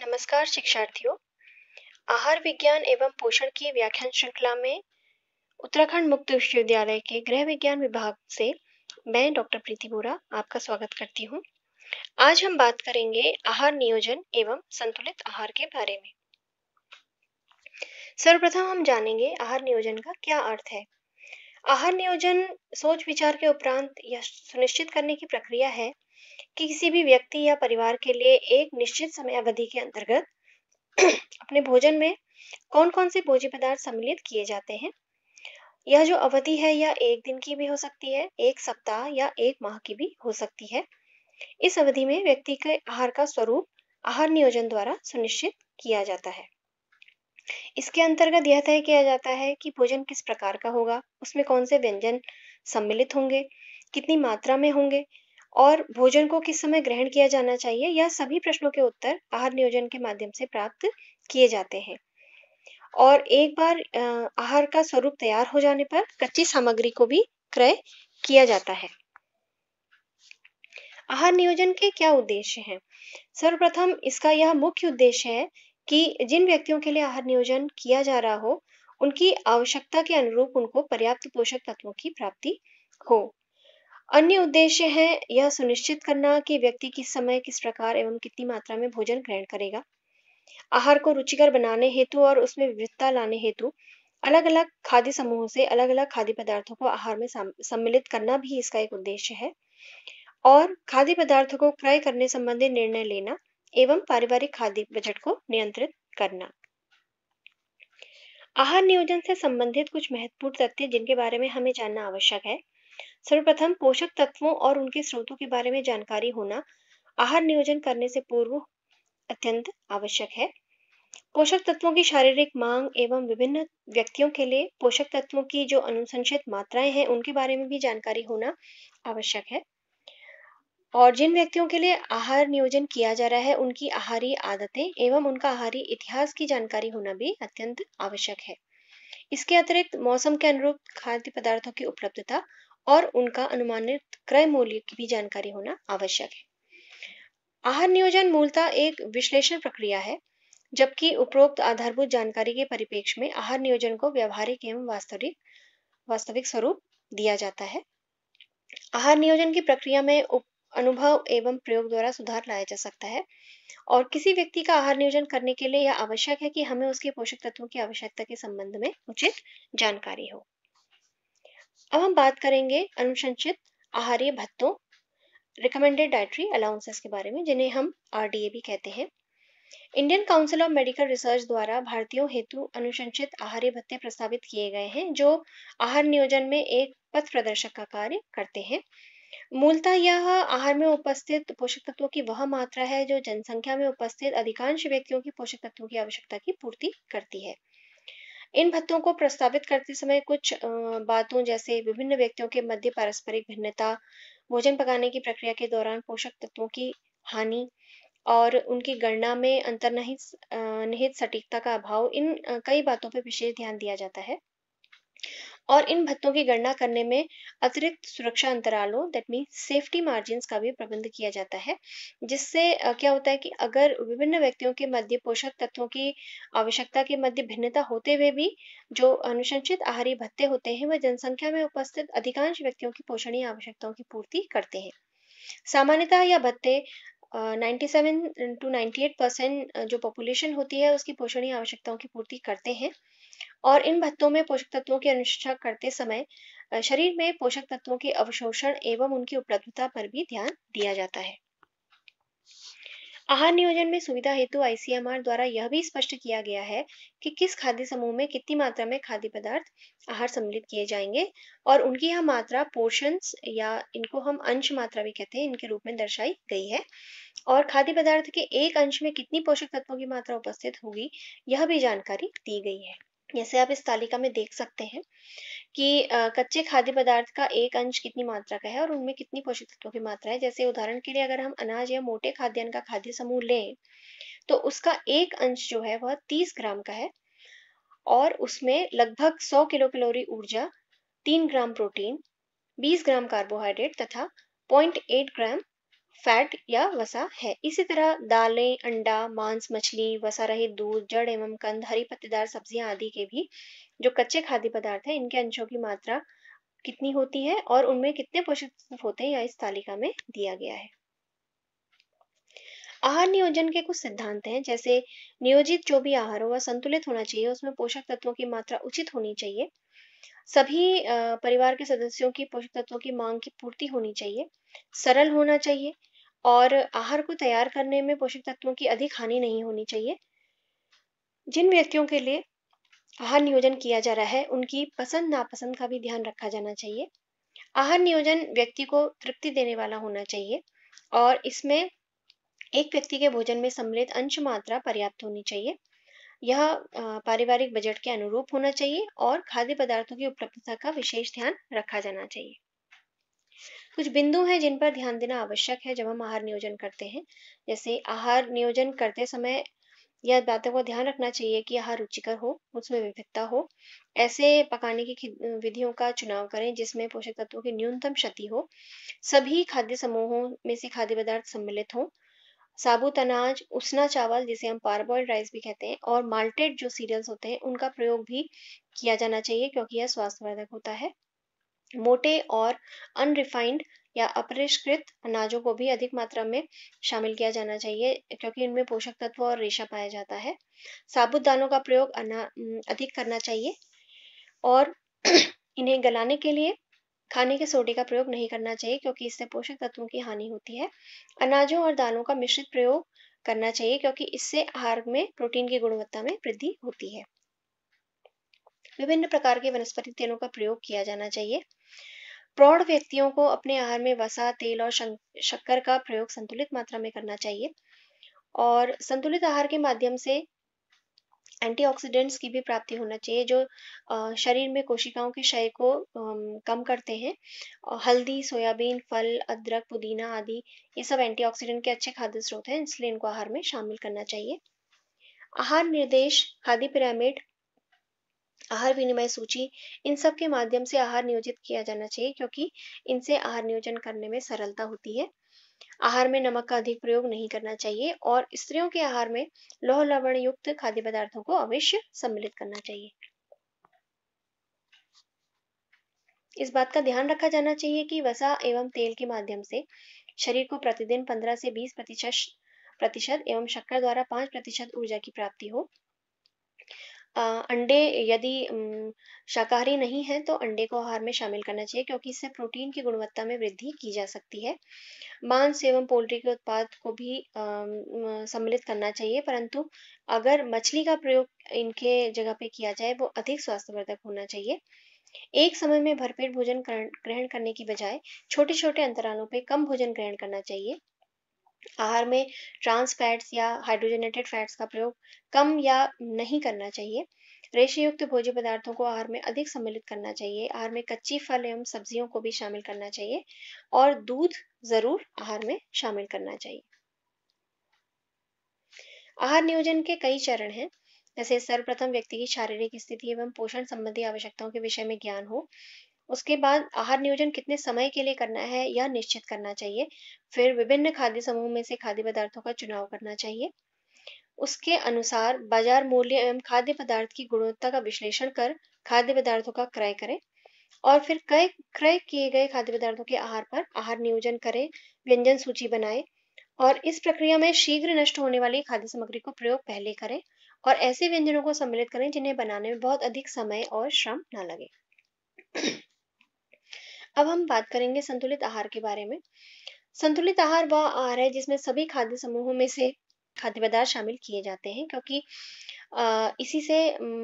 नमस्कार शिक्षार्थियों आहार विज्ञान एवं पोषण की व्याख्यान श्रृंखला में उत्तराखंड मुक्त विश्वविद्यालय के गृह विज्ञान विभाग से मैं डॉक्टर प्रीति बोरा आपका स्वागत करती हूँ आज हम बात करेंगे आहार नियोजन एवं संतुलित आहार के बारे में सर्वप्रथम हम जानेंगे आहार नियोजन का क्या अर्थ है आहार नियोजन सोच विचार के उपरांत यह सुनिश्चित करने की प्रक्रिया है कि किसी भी व्यक्ति या परिवार के लिए एक निश्चित समय अवधि के अंतर्गत अपने भोजन में कौन कौन से भोज्य पदार्थ सम्मिलित किए जाते हैं यह जो अवधि है यह एक दिन की भी हो सकती है एक सप्ताह या एक माह की भी हो सकती है इस अवधि में व्यक्ति के आहार का स्वरूप आहार नियोजन द्वारा सुनिश्चित किया जाता है इसके अंतर्गत यह तय किया जाता है कि भोजन किस प्रकार का होगा उसमें कौन से व्यंजन सम्मिलित होंगे कितनी मात्रा में होंगे और भोजन को किस समय ग्रहण किया जाना चाहिए यह सभी प्रश्नों के उत्तर आहार नियोजन के माध्यम से प्राप्त किए जाते हैं और एक बार आहार का स्वरूप तैयार हो जाने पर कच्ची सामग्री को भी क्रय किया जाता है आहार नियोजन के क्या उद्देश्य हैं सर्वप्रथम इसका यह मुख्य उद्देश्य है कि जिन व्यक्तियों के लिए आहार नियोजन किया जा रहा हो उनकी आवश्यकता के अनुरूप उनको पर्याप्त पोषक तत्वों की प्राप्ति हो अन्य उद्देश्य है यह सुनिश्चित करना कि व्यक्ति किस समय किस प्रकार एवं कितनी मात्रा में भोजन ग्रहण करेगा आहार को रुचिकर बनाने हेतु और उसमें विविधता लाने हेतु अलग अलग खाद्य समूहों से अलग अलग खाद्य पदार्थों को आहार में सम्मिलित करना भी इसका एक उद्देश्य है और खाद्य पदार्थों को क्रय करने संबंधी निर्णय लेना एवं पारिवारिक खाद्य बजट को नियंत्रित करना आहार नियोजन से संबंधित कुछ महत्वपूर्ण तथ्य जिनके बारे में हमें जानना आवश्यक है सर्वप्रथम पोषक तत्वों और उनके स्रोतों के बारे में जानकारी होना आहार नियोजन करने से पूर्व अत्यंत आवश्यक है पोषक तत्वों की शारीरिक मांग एवं विभिन्न व्यक्तियों के लिए पोषक तत्वों की जो अनुसंशित मात्राएं हैं उनके बारे में भी जानकारी होना आवश्यक है और जिन व्यक्तियों के लिए आहार नियोजन किया जा रहा है उनकी आहारी आदतें एवं उनका आहारी इतिहास की जानकारी होना भी अत्यंत आवश्यक है इसके अतिरिक्त मौसम के अनुरूप खाद्य पदार्थों की उपलब्धता और उनका अनुमानित क्रय मूल्य की भी जानकारी होना आवश्यक है आहार नियोजन मूलतः एक विश्लेषण प्रक्रिया है जबकि उपरोक्त आधारभूत जानकारी के परिपेक्ष में आहार नियोजन को व्यवहारिक एवं वास्तविक वास्तविक स्वरूप दिया जाता है आहार नियोजन की प्रक्रिया में उप, अनुभव एवं प्रयोग द्वारा सुधार लाया जा सकता है और किसी व्यक्ति का आहार नियोजन करने के लिए यह आवश्यक है कि हमें उसके पोषक तत्वों की आवश्यकता के संबंध में उचित जानकारी हो अब हम बात करेंगे अनुशंसित आहारीय भत्तों रिकमेंडेड डाइटरी अलाउंसेस के बारे में जिन्हें हम आर भी कहते हैं Indian Council of Medical Research द्वारा भारतीयों हेतु अनुशंसित आहारी भत्ते प्रस्तावित किए गए हैं जो आहार नियोजन में एक पथ प्रदर्शक का कार्य करते हैं मूलतः यह आहार में उपस्थित पोषक तत्वों की वह मात्रा है जो जनसंख्या में उपस्थित अधिकांश व्यक्तियों की पोषक तत्वों की आवश्यकता की पूर्ति करती है इन भत्तों को प्रस्तावित करते समय कुछ बातों जैसे विभिन्न व्यक्तियों के मध्य पारस्परिक भिन्नता भोजन पकाने की प्रक्रिया के दौरान पोषक तत्वों की हानि और उनकी गणना में अंतर्निहित निहित सटीकता का अभाव इन कई बातों पर विशेष ध्यान दिया जाता है और इन भत्तों की गणना करने में अतिरिक्त सुरक्षा अंतरालों दैट मीन सेफ्टी मार्जिन का भी प्रबंध किया जाता है जिससे क्या होता है कि अगर विभिन्न व्यक्तियों के मध्य पोषक तत्वों की आवश्यकता के मध्य भिन्नता होते हुए भी जो अनुशंसित आहारी भत्ते होते हैं वह जनसंख्या में उपस्थित अधिकांश व्यक्तियों की पोषणीय आवश्यकताओं की पूर्ति करते हैं सामान्यतः यह भत्ते सेवन टू एट परसेंट जो पॉपुलेशन होती है उसकी पोषणीय आवश्यकताओं की पूर्ति करते हैं और इन भत्तों में पोषक तत्वों की अनुष्ठा करते समय शरीर में पोषक तत्वों के अवशोषण एवं उनकी उपलब्धता पर भी ध्यान दिया जाता है आहार नियोजन में सुविधा हेतु आईसीएमआर द्वारा यह भी स्पष्ट किया गया है कि किस खाद्य समूह में कितनी मात्रा में खाद्य पदार्थ आहार सम्मिलित किए जाएंगे और उनकी यह मात्रा पोर्शंस या इनको हम अंश मात्रा भी कहते हैं इनके रूप में दर्शाई गई है और खाद्य पदार्थ के एक अंश में कितनी पोषक तत्वों की मात्रा उपस्थित होगी यह भी जानकारी दी गई है जैसे आप इस तालिका में देख सकते हैं कि आ, कच्चे खाद्य पदार्थ का एक अंश कितनी मात्रा का है और उनमें कितनी पोषक तत्वों की मात्रा है जैसे उदाहरण के लिए अगर हम अनाज या मोटे खाद्यान्न का खाद्य समूह लें तो उसका एक अंश जो है वह तीस ग्राम का है और उसमें लगभग सौ किलो कैलोरी ऊर्जा तीन ग्राम प्रोटीन बीस ग्राम कार्बोहाइड्रेट तथा पॉइंट ग्राम फैट या वसा है इसी तरह दालें अंडा मांस मछली वसा रहित दूध जड़ एवं कंद हरी पत्तेदार सब्जियां आदि के भी जो कच्चे खाद्य पदार्थ हैं इनके अंशों की मात्रा कितनी होती है और उनमें कितने पोषक तत्व होते हैं यह इस तालिका में दिया गया है आहार नियोजन के कुछ सिद्धांत हैं जैसे नियोजित जो भी आहार हो वह संतुलित होना चाहिए उसमें पोषक तत्वों की मात्रा उचित होनी चाहिए सभी परिवार के सदस्यों की पोषक तत्वों की मांग की पूर्ति होनी चाहिए सरल होना चाहिए और आहार को तैयार करने में पोषक तत्वों की अधिक हानि नहीं होनी चाहिए जिन व्यक्तियों के लिए आहार नियोजन किया जा रहा है उनकी पसंद नापसंद का भी ध्यान रखा जाना चाहिए आहार नियोजन व्यक्ति को तृप्ति देने वाला होना चाहिए और इसमें एक व्यक्ति के भोजन में सम्मिलित अंश मात्रा पर्याप्त होनी चाहिए यह पारिवारिक बजट के अनुरूप होना चाहिए और खाद्य पदार्थों की उपलब्धता का विशेष ध्यान रखा जाना चाहिए कुछ बिंदु हैं जिन पर ध्यान देना आवश्यक है जब हम आहार नियोजन करते हैं जैसे आहार नियोजन करते समय यह बातों का ध्यान रखना चाहिए कि आहार रुचिकर हो उसमें विविधता हो ऐसे पकाने की विधियों का चुनाव करें जिसमें पोषक तत्वों की न्यूनतम क्षति हो सभी खाद्य समूहों में से खाद्य पदार्थ सम्मिलित हों साबुत अनाज उसना चावल जिसे हम पारबॉइल्ड राइस भी कहते हैं और माल्टेड जो सीरियल्स होते हैं उनका प्रयोग भी किया जाना चाहिए क्योंकि यह स्वास्थ्यवर्धक होता है मोटे और अनरिफाइंड या अपरिष्कृत अनाजों को भी अधिक मात्रा में शामिल किया जाना चाहिए क्योंकि इनमें पोषक तत्व और रेशा पाया जाता है साबुत दानों का प्रयोग अधिक करना चाहिए और इन्हें गलाने के लिए खाने के सोडे का प्रयोग नहीं करना चाहिए क्योंकि इससे पोषक तत्वों की हानि होती है अनाजों और दालों का मिश्रित प्रयोग करना चाहिए क्योंकि इससे आहार में प्रोटीन की गुणवत्ता में वृद्धि होती है विभिन्न प्रकार के वनस्पति तेलों का प्रयोग किया जाना चाहिए प्रौढ़ व्यक्तियों को अपने आहार में वसा तेल और शक्कर का प्रयोग संतुलित मात्रा में करना चाहिए और संतुलित आहार के माध्यम से एंटीऑक्सीडेंट्स की भी प्राप्ति होना चाहिए जो शरीर में कोशिकाओं के क्षय को कम करते हैं हल्दी सोयाबीन फल अदरक पुदीना आदि ये सब एंटीऑक्सीडेंट के अच्छे खाद्य स्रोत हैं इसलिए इनको आहार में शामिल करना चाहिए आहार निर्देश खाद्य पिरामिड आहार विनिमय सूची इन सब के माध्यम से आहार नियोजित किया जाना चाहिए क्योंकि इनसे आहार नियोजन करने में सरलता होती है आहार में नमक का अधिक प्रयोग नहीं करना चाहिए और स्त्रियों के आहार में लोह लवण युक्त खाद्य पदार्थों को अवश्य सम्मिलित करना चाहिए इस बात का ध्यान रखा जाना चाहिए कि वसा एवं तेल के माध्यम से शरीर को प्रतिदिन 15 से 20 प्रतिशत प्रतिशत एवं शक्कर द्वारा 5 प्रतिशत ऊर्जा की प्राप्ति हो अंडे यदि शाकाहारी नहीं है तो अंडे को आहार में शामिल करना चाहिए क्योंकि इससे प्रोटीन की गुणवत्ता में वृद्धि की जा सकती है मांस एवं पोल्ट्री के उत्पाद को भी सम्मिलित करना चाहिए परंतु अगर मछली का प्रयोग इनके जगह पे किया जाए वो अधिक स्वास्थ्यवर्धक होना चाहिए एक समय में भरपेट भोजन ग्रहण करने की बजाय छोटे छोटे अंतरालों पर कम भोजन ग्रहण करना चाहिए आहार में ट्रांस फैट्स या हाइड्रोजनेटेड फैट्स का प्रयोग कम या नहीं करना चाहिए रेशेयुक्त भोज्य पदार्थों को आहार में अधिक सम्मिलित करना चाहिए आहार में कच्ची फल एवं सब्जियों को भी शामिल करना चाहिए और दूध जरूर आहार में शामिल करना चाहिए आहार नियोजन के कई चरण हैं जैसे सर्वप्रथम व्यक्ति की शारीरिक स्थिति एवं पोषण संबंधी आवश्यकताओं के विषय में ज्ञान हो उसके बाद आहार नियोजन कितने समय के लिए करना है यह निश्चित करना चाहिए फिर विभिन्न खाद्य समूह में से खाद्य पदार्थों का चुनाव करना चाहिए उसके अनुसार बाजार मूल्य एवं खाद्य पदार्थ की गुणवत्ता का विश्लेषण कर खाद्य पदार्थों का क्रय करें और फिर क्रय क्रय किए गए खाद्य पदार्थों के आहार पर आहार नियोजन करें व्यंजन सूची बनाए और इस प्रक्रिया में शीघ्र नष्ट होने वाली खाद्य सामग्री को प्रयोग पहले करें और ऐसे व्यंजनों को सम्मिलित करें जिन्हें बनाने में बहुत अधिक समय और श्रम न लगे अब हम बात करेंगे संतुलित आहार के बारे में संतुलित आहार वह आहार है जिसमें सभी खाद्य समूहों में से खाद्य पदार्थ शामिल किए जाते हैं क्योंकि इसी से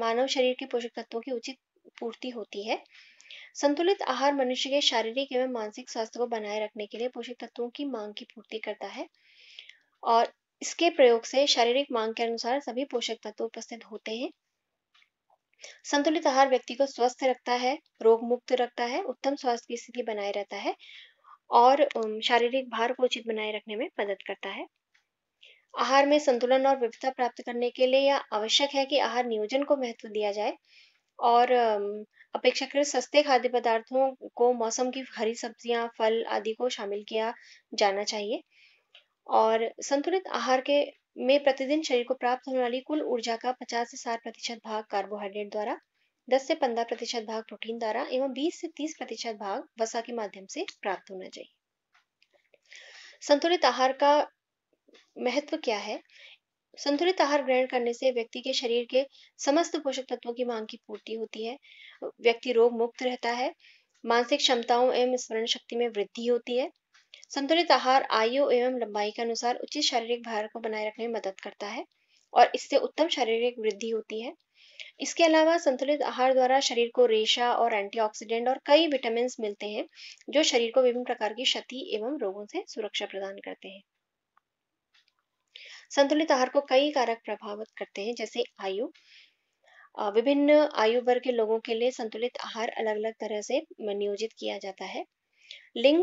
मानव शरीर के पोषक तत्वों की उचित पूर्ति होती है संतुलित आहार मनुष्य के शारीरिक एवं मानसिक स्वास्थ्य को बनाए रखने के लिए पोषक तत्वों की मांग की पूर्ति करता है और इसके प्रयोग से शारीरिक मांग के अनुसार सभी पोषक तत्व उपस्थित होते हैं संतुलित आहार व्यक्ति को स्वस्थ रखता है रोग मुक्त रखता है उत्तम स्वास्थ्य की स्थिति बनाए रहता है और शारीरिक भार को उचित बनाए रखने में मदद करता है आहार में संतुलन और विविधता प्राप्त करने के लिए यह आवश्यक है कि आहार नियोजन को महत्व दिया जाए और अपेक्षाकृत सस्ते खाद्य पदार्थों को मौसम की हरी सब्जियां फल आदि को शामिल किया जाना चाहिए और संतुलित आहार के में प्रतिदिन शरीर को प्राप्त होने वाली कुल ऊर्जा का 50 से 60 प्रतिशत भाग कार्बोहाइड्रेट द्वारा 10 से 15 प्रतिशत भाग प्रोटीन द्वारा एवं 20 से 30 प्रतिशत भाग वसा के माध्यम से प्राप्त होना चाहिए संतुलित आहार का महत्व क्या है संतुलित आहार ग्रहण करने से व्यक्ति के शरीर के समस्त पोषक तत्वों की मांग की पूर्ति होती है व्यक्ति रोग मुक्त रहता है मानसिक क्षमताओं एवं स्मरण शक्ति में वृद्धि होती है संतुलित आहार आयु एवं लंबाई के अनुसार उचित शारीरिक भार को बनाए रखने में मदद करता है और इससे उत्तम शारीरिक वृद्धि होती है इसके अलावा संतुलित आहार द्वारा शरीर को रेशा और एंटीऑक्सीडेंट और कई विटामिन मिलते हैं जो शरीर को विभिन्न प्रकार की क्षति एवं रोगों से सुरक्षा प्रदान करते हैं संतुलित आहार को कई कारक प्रभावित करते हैं जैसे आयु विभिन्न आयु वर्ग के लोगों के लिए संतुलित आहार अलग अलग तरह से नियोजित किया जाता है लिंग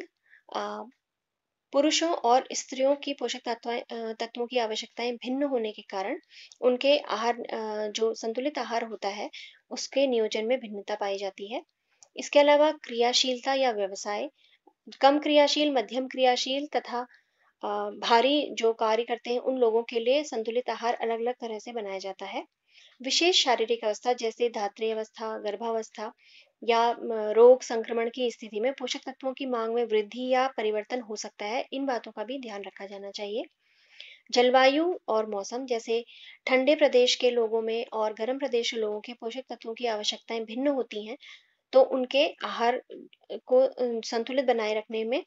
पुरुषों और स्त्रियों की पोषक तत्व तत्वों की आवश्यकताएं भिन्न होने के कारण उनके आहार जो संतुलित आहार होता है उसके नियोजन में भिन्नता पाई जाती है इसके अलावा क्रियाशीलता या व्यवसाय कम क्रियाशील मध्यम क्रियाशील तथा भारी जो कार्य करते हैं उन लोगों के लिए संतुलित आहार अलग अलग तरह से बनाया जाता है विशेष शारीरिक अवस्था जैसे धात्री अवस्था गर्भावस्था या रोग संक्रमण की स्थिति में पोषक तत्वों की मांग में वृद्धि या परिवर्तन हो सकता है इन बातों का भी ध्यान रखा जाना चाहिए जलवायु और मौसम जैसे ठंडे प्रदेश के लोगों में और गर्म प्रदेश के लोगों के पोषक तत्वों की आवश्यकताएं भिन्न होती हैं तो उनके आहार को संतुलित बनाए रखने में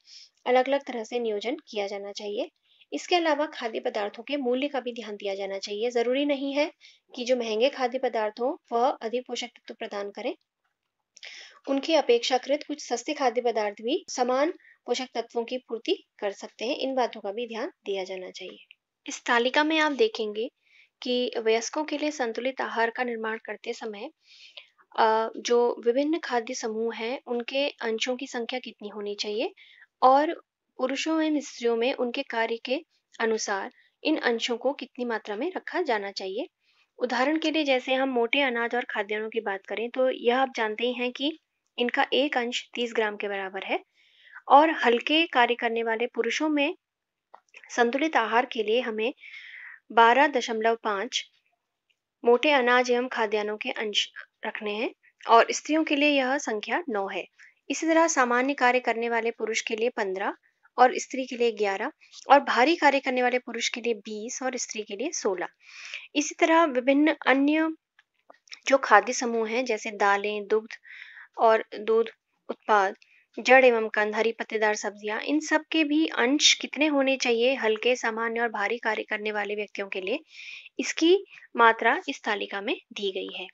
अलग अलग तरह से नियोजन किया जाना चाहिए इसके अलावा खाद्य पदार्थों के मूल्य का भी ध्यान दिया जाना चाहिए जरूरी नहीं है कि जो महंगे खाद्य पदार्थ हो वह अधिक पोषक तत्व प्रदान करें उनकी अपेक्षाकृत कुछ सस्ते खाद्य पदार्थ भी समान पोषक तत्वों की पूर्ति कर सकते हैं इन बातों का भी ध्यान दिया जाना चाहिए इस तालिका में आप देखेंगे कि वयस्कों के लिए संतुलित आहार का निर्माण करते समय जो विभिन्न खाद्य समूह हैं उनके अंशों की संख्या कितनी होनी चाहिए और पुरुषों एवं स्त्रियों में उनके कार्य के अनुसार इन अंशों को कितनी मात्रा में रखा जाना चाहिए उदाहरण के लिए जैसे हम मोटे अनाज और खाद्यान्नों की बात करें तो यह आप जानते ही हैं कि इनका एक अंश 30 ग्राम के बराबर है और हल्के कार्य करने वाले पुरुषों में संतुलित आहार के लिए हमें 12.5 मोटे अनाज एवं खाद्यान्नों के अंश रखने हैं और स्त्रियों के लिए यह संख्या नौ है इसी तरह सामान्य कार्य करने वाले पुरुष के लिए पंद्रह और स्त्री के लिए ग्यारह और भारी कार्य करने वाले पुरुष के लिए बीस और स्त्री के लिए सोलह इसी तरह विभिन्न अन्य जो खाद्य समूह हैं जैसे दालें दुग्ध और दूध उत्पाद जड़ एवं कंद हरी पत्तेदार सब्जियां इन सब के भी अंश कितने होने चाहिए हल्के सामान्य और भारी कार्य करने वाले व्यक्तियों के लिए इसकी मात्रा इस तालिका में दी गई है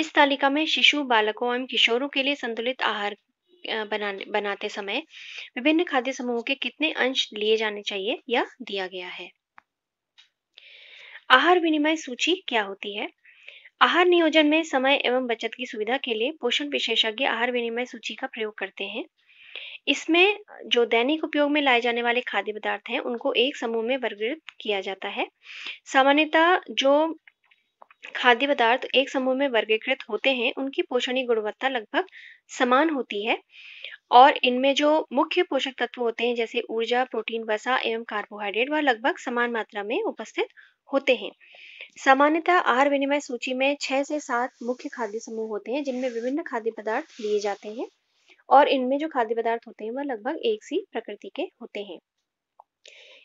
इस तालिका में शिशु बालकों एवं किशोरों के लिए संतुलित आहार बना बनाते समय विभिन्न खाद्य समूहों के कितने अंश लिए जाने चाहिए या दिया गया है आहार विनिमय सूची क्या होती है आहार नियोजन में समय एवं बचत की सुविधा के लिए पोषण विशेषज्ञ आहार विनिमय सूची का प्रयोग करते हैं इसमें जो दैनिक उपयोग में लाए जाने वाले खाद्य पदार्थ हैं उनको एक समूह में वर्गीकृत किया जाता है सामान्यतः जो खाद्य पदार्थ एक समूह में वर्गीकृत होते हैं उनकी पोषणीय गुणवत्ता लगभग समान होती है और इनमें जो मुख्य पोषक तत्व होते हैं जैसे ऊर्जा प्रोटीन वसा एवं कार्बोहाइड्रेट वह लगभग समान मात्रा में उपस्थित होते हैं सामान्यतः आहार विनिमय सूची में छह से सात मुख्य खाद्य समूह होते हैं जिनमें विभिन्न खाद्य पदार्थ लिए जाते हैं और इनमें जो खाद्य पदार्थ होते हैं वह लगभग एक सी प्रकृति के होते हैं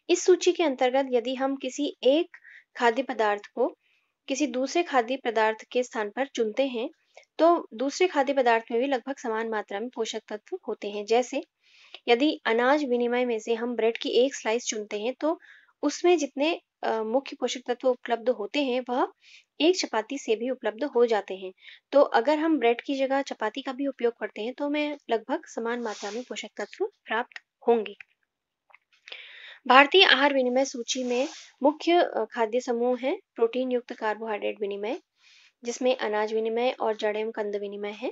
इस सूची के अंतर्गत यदि हम किसी एक खाद्य पदार्थ को किसी दूसरे खाद्य पदार्थ के स्थान पर चुनते हैं तो दूसरे खाद्य पदार्थ में भी लगभग समान मात्रा में पोषक तत्व होते हैं जैसे यदि अनाज विनिमय में से हम ब्रेड की एक स्लाइस चुनते हैं तो उसमें जितने मुख्य पोषक तत्व उपलब्ध होते हैं वह एक चपाती से भी उपलब्ध हो जाते हैं तो अगर हम ब्रेड की जगह चपाती का भी उपयोग करते हैं तो हमें लगभग समान मात्रा में पोषक तत्व प्राप्त होंगे भारतीय आहार विनिमय सूची में मुख्य खाद्य समूह है प्रोटीन युक्त कार्बोहाइड्रेट विनिमय जिसमें अनाज विनिमय और जड़ एवं कंद विनिमय है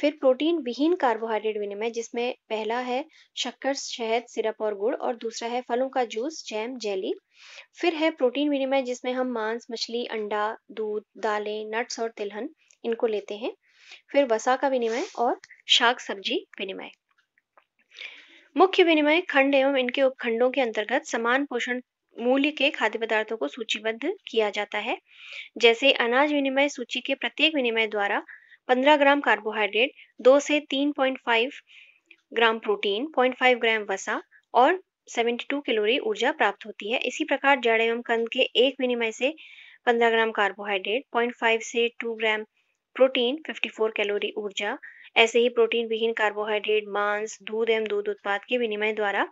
फिर प्रोटीन विहीन कार्बोहाइड्रेट विनिमय जिसमें पहला है शक्कर शहद सिरप और गुड़ और दूसरा है फलों का जूस जैम जेली फिर है प्रोटीन विनिमय जिसमें हम मांस मछली अंडा दूध दालें नट्स और तिलहन इनको लेते हैं फिर वसा का विनिमय और शाक सब्जी विनिमय मुख्य विनिमय खंड एवं इनके उपखंडों के अंतर्गत समान पोषण मूल्य के खाद्य पदार्थों को सूचीबद्ध किया जाता है जैसे अनाज विनिमय सूची के प्रत्येक विनिमय द्वारा 15 ग्राम कार्बोहाइड्रेट 2 से 3.5 ग्राम प्रोटीन 0.5 ग्राम वसा और 72 कैलोरी ऊर्जा प्राप्त होती है इसी प्रकार जड़ एवं कंद के एक विनिमय से 15 ग्राम कार्बोहाइड्रेट 0.5 से 2 ग्राम प्रोटीन 54 कैलोरी ऊर्जा ऐसे ही प्रोटीन विहीन कार्बोहाइड्रेट मांस दूध एवं दूध उत्पाद के विनिमय द्वारा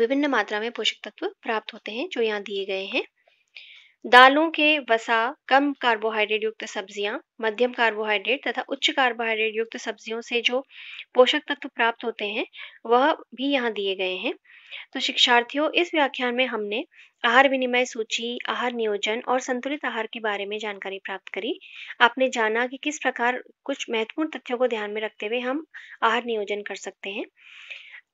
विभिन्न मात्रा में पोषक तत्व प्राप्त होते हैं जो यहाँ दिए गए हैं दालों के वसा कम कार्बोहाइड्रेट युक्त सब्जियां मध्यम कार्बोहाइड्रेट तथा उच्च कार्बोहाइड्रेट युक्त सब्जियों से जो पोषक तत्व प्राप्त होते हैं वह भी यहाँ दिए गए हैं तो शिक्षार्थियों इस व्याख्यान में हमने आहार विनिमय सूची आहार नियोजन और संतुलित आहार के बारे में जानकारी प्राप्त करी आपने जाना कि किस प्रकार कुछ महत्वपूर्ण तथ्यों को ध्यान में रखते हुए हम आहार नियोजन कर सकते हैं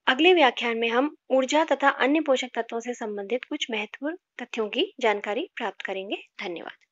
अगले व्याख्यान में हम ऊर्जा तथा अन्य पोषक तत्वों से संबंधित कुछ महत्वपूर्ण तथ्यों की जानकारी प्राप्त करेंगे धन्यवाद